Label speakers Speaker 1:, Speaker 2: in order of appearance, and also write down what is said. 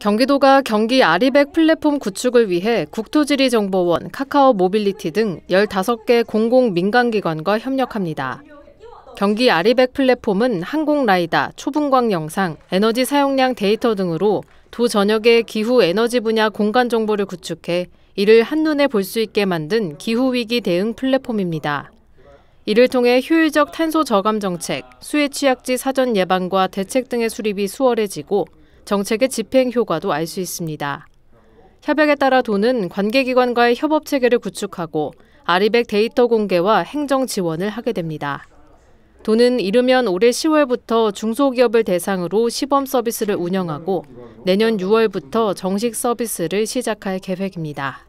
Speaker 1: 경기도가 경기 아리백 플랫폼 구축을 위해 국토지리정보원, 카카오 모빌리티 등 15개 공공 민간기관과 협력합니다. 경기 아리백 플랫폼은 항공 라이다, 초분광 영상, 에너지 사용량 데이터 등으로 도 전역의 기후 에너지 분야 공간 정보를 구축해 이를 한눈에 볼 수 있게 만든 기후위기 대응 플랫폼입니다. 이를 통해 효율적 탄소 저감 정책, 수해 취약지 사전 예방과 대책 등의 수립이 수월해지고 정책의 집행 효과도 알 수 있습니다. 협약에 따라 도는 관계기관과의 협업 체계를 구축하고 아리백 데이터 공개와 행정 지원을 하게 됩니다. 도는 이르면 올해 10월부터 중소기업을 대상으로 시범 서비스를 운영하고 내년 6월부터 정식 서비스를 시작할 계획입니다.